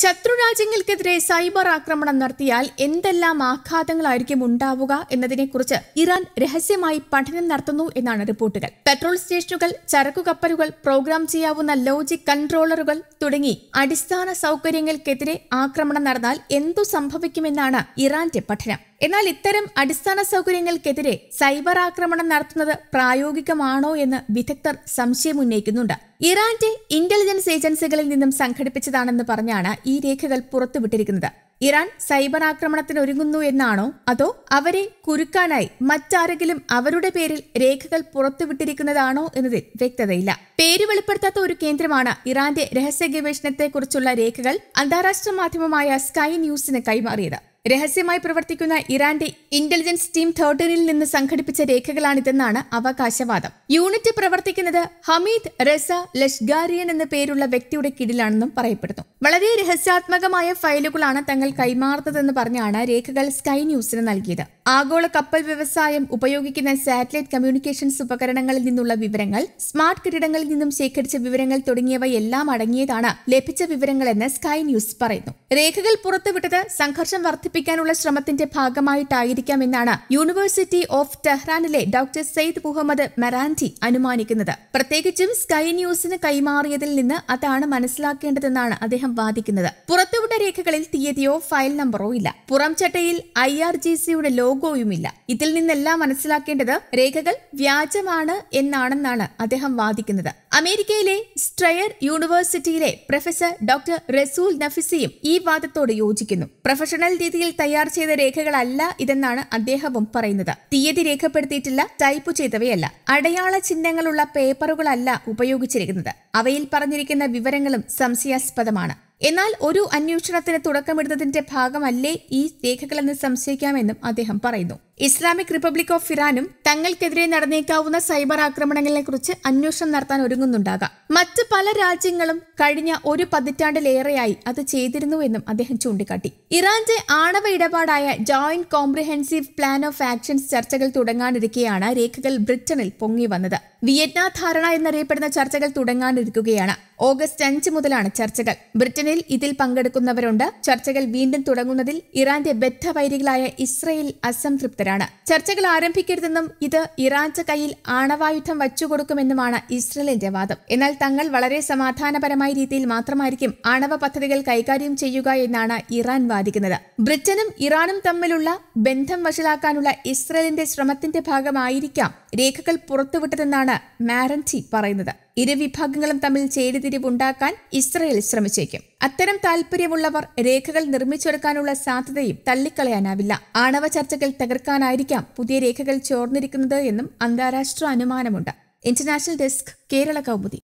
ശത്രുരാജ്യങ്ങൾക്കെതിരെ cyber ആക്രമണം നടത്തിയാൽ എന്തെല്ലാം ആഘാതങ്ങളായിരിക്കും ഉണ്ടാവുക എന്നതിനെക്കുറിച്ച് ഇറാൻ രഹസ്യമായി പഠനം നടത്തുന്നു എന്നാണ് റിപ്പോർട്ടുകൾ പെട്രോൾ സ്റ്റേഷനുകൾ ചരക്കു കപ്പലുകൾ പ്രോഗ്രാം ചെയ്യാവുന്ന ലോജിക് കൺട്രോളറുകൾ തുടങ്ങി അടിസ്ഥാന സൗകര്യങ്ങൾക്കെതിരെ ആക്രമണം നടന്നാൽ എന്തു സംഭവിക്കുമെന്നാണ് ഇറാന്റെ പഠനം എന്നാൽ ഇത്തരം അടിസ്ഥാന സൗകര്യങ്ങൾക്കെതിരെ സൈബർ ആക്രമണം നടത്തുന്നത് പ്രായോഗികമാണോ എന്ന് വിദഗ്ധർ സംശയം ഉന്നയിക്കുന്നുണ്ട് ഇറാന്റെ ഇന്റലിജൻസ് ഏജൻസികളിൽ നിന്നും സംഘടിപ്പിച്ചതാണെന്ന് പറഞ്ഞാണ് ഈ രേഖകൾ പുറത്തുവിട്ടിരിക്കുന്നത് ഇറാൻ സൈബർ ആക്രമണത്തിന് ഒരുങ്ങുന്നു എന്നാണോ അതോ അവരെ കുരുക്കാനായി മറ്റാരെങ്കിലും അവരുടെ പേരിൽ രേഖകൾ പുറത്തുവിട്ടിരിക്കുന്നതാണോ എന്നതിൽ വ്യക്തതയില്ല പേര് വെളിപ്പെടുത്താത്ത ഒരു കേന്ദ്രമാണ് ഇറാന്റെ രഹസ്യ ഗവേഷണത്തെക്കുറിച്ചുള്ള രേഖകൾ അന്താരാഷ്ട്ര മാധ്യമമായ സ്കൈ ന്യൂസിന് കൈമാറിയത് രഹസ്യമായി പ്രവർത്തിക്കുന്ന ഇറാന്റെ ഇന്റലിജൻസ് ടീം തേർട്ടീനിൽ നിന്ന് സംഘടിപ്പിച്ച രേഖകളാണിതെന്നാണ് അവകാശവാദം യൂണിറ്റ് പ്രവർത്തിക്കുന്നത് ഹമീദ് റസ ലഷ്ഗാരിയൻ എന്ന പേരുള്ള വ്യക്തിയുടെ കീഴിലാണെന്നും പറയപ്പെടുന്നു വളരെ രഹസ്യാത്മകമായ ഫയലുകളാണ് തങ്ങൾ കൈമാറുന്നതെന്ന് പറഞ്ഞാണ് രേഖകൾ സ്കൈ ന്യൂസിന് നൽകിയത് ആഗോള കപ്പൽ വ്യവസായം ഉപയോഗിക്കുന്ന സാറ്റലൈറ്റ് കമ്മ്യൂണിക്കേഷൻസ് ഉപകരണങ്ങളിൽ നിന്നുള്ള വിവരങ്ങൾ സ്മാർട്ട് കിരീടങ്ങളിൽ നിന്നും ശേഖരിച്ച വിവരങ്ങൾ തുടങ്ങിയവയെല്ലാം അടങ്ങിയതാണ് ലഭിച്ച വിവരങ്ങളെന്ന് സ്കൈ ന്യൂസ് പറയുന്നു രേഖകൾ പുറത്തുവിട്ടത് സംഘർഷം വർദ്ധിപ്പിച്ചു വർദ്ധിപ്പിക്കാനുള്ള ശ്രമത്തിന്റെ ഭാഗമായിട്ടായിരിക്കാം എന്നാണ് യൂണിവേഴ്സിറ്റി ഓഫ് ടെഹ്റാനിലെ ഡോക്ടർ സെയ്ദ് മുഹമ്മദ് മെറാൻഡി അനുമാനിക്കുന്നത് പ്രത്യേകിച്ചും സ്കൈ ന്യൂസിന് കൈമാറിയതിൽ നിന്ന് അതാണ് മനസ്സിലാക്കേണ്ടതെന്നാണ് അദ്ദേഹം വാദിക്കുന്നത് പുറത്തുവിട്ട രേഖകളിൽ തീയതിയോ ഫയൽ നമ്പറോ ഇല്ല പുറം ചട്ടയിൽ ഐ ആർ ജി സിയുടെ ലോഗോയുമില്ല ഇതിൽ നിന്നെല്ലാം മനസ്സിലാക്കേണ്ടത് രേഖകൾ വ്യാജമാണ് എന്നാണെന്നാണ് അദ്ദേഹം വാദിക്കുന്നത് അമേരിക്കയിലെ സ്ട്രയർ യൂണിവേഴ്സിറ്റിയിലെ പ്രൊഫസർ ഡോക്ടർ റസൂൽ നഫിസിയും ഈ വാദത്തോട് യോജിക്കുന്നു പ്രൊഫഷണൽ രീതി രീതിയിൽ തയ്യാർ ചെയ്ത രേഖകളല്ല ഇതെന്നാണ് അദ്ദേഹവും പറയുന്നത് തീയതി രേഖപ്പെടുത്തിയിട്ടില്ല ടൈപ്പ് ചെയ്തവയല്ല അടയാള ചിഹ്നങ്ങളുള്ള പേപ്പറുകളല്ല ഉപയോഗിച്ചിരിക്കുന്നത് അവയിൽ പറഞ്ഞിരിക്കുന്ന വിവരങ്ങളും സംശയാസ്പദമാണ് എന്നാൽ ഒരു അന്വേഷണത്തിന് തുടക്കമിടുന്നതിന്റെ ഭാഗമല്ലേ ഈ രേഖകളെന്ന് സംശയിക്കാമെന്നും അദ്ദേഹം പറയുന്നു ഇസ്ലാമിക് റിപ്പബ്ലിക് ഓഫ് ഇറാനും തങ്ങൾക്കെതിരെ നടന്നേക്കാവുന്ന സൈബർ ആക്രമണങ്ങളെ കുറിച്ച് അന്വേഷണം നടത്താൻ ഒരുങ്ങുന്നുണ്ടാകാം മറ്റ് പല രാജ്യങ്ങളും കഴിഞ്ഞ ഒരു പതിറ്റാണ്ടിലേറെയായി അത് ചെയ്തിരുന്നു എന്നും അദ്ദേഹം ചൂണ്ടിക്കാട്ടി ഇറാന്റെ ആണവ ഇടപാടായ joint comprehensive plan of actions ചർച്ചകൾ തുടങ്ങാനിരിക്കെയാണ് രേഖകൾ ബ്രിട്ടനിൽ പൊങ്ങി വന്നത് വിയറ്റ്നാ ധാരണ എന്നറിയപ്പെടുന്ന ചർച്ചകൾ തുടങ്ങാനിരിക്കുകയാണ് ഓഗസ്റ്റ് അഞ്ച് മുതലാണ് ചർച്ചകൾ ബ്രിട്ടനിൽ ഇതിൽ പങ്കെടുക്കുന്നവരുണ്ട് ചർച്ചകൾ വീണ്ടും തുടങ്ങുന്നതിൽ ഇറാന്റെ ബദ്ധവൈരികളായ ഇസ്രയേൽ അസംതൃപ്തരാണ് ഉള്ളവരാണ് ചർച്ചകൾ ആരംഭിക്കരുതെന്നും ഇത് ഇറാന്റെ കയ്യിൽ ആണവായുധം വച്ചുകൊടുക്കുമെന്നുമാണ് ഇസ്രയേലിന്റെ വാദം എന്നാൽ തങ്ങൾ വളരെ സമാധാനപരമായ രീതിയിൽ മാത്രമായിരിക്കും ആണവ പദ്ധതികൾ കൈകാര്യം ചെയ്യുക എന്നാണ് ഇറാൻ വാദിക്കുന്നത് ബ്രിട്ടനും ഇറാനും തമ്മിലുള്ള ബന്ധം വഷളാക്കാനുള്ള ഇസ്രയേലിന്റെ ശ്രമത്തിന്റെ ഭാഗമായിരിക്കാം രേഖകൾ പുറത്തുവിട്ടതെന്നാണ് മാരൻസി പറയുന്നത് ഇരുവിഭാഗങ്ങളും തമ്മിൽ ചേരിതിരിവുണ്ടാക്കാൻ ഇസ്രയേൽ ശ്രമിച്ചേക്കും അത്തരം താൽപര്യമുള്ളവർ രേഖകൾ നിർമ്മിച്ചെടുക്കാനുള്ള സാധ്യതയും തള്ളിക്കളയാനാവില്ല ആണവ ചർച്ചകൾ തകർക്കാനായിരിക്കാം പുതിയ രേഖകൾ ചോർന്നിരിക്കുന്നത് എന്നും അന്താരാഷ്ട്ര അനുമാനമുണ്ട് ഇന്റർനാഷണൽ ഡെസ്ക് കേരള കൗമുദി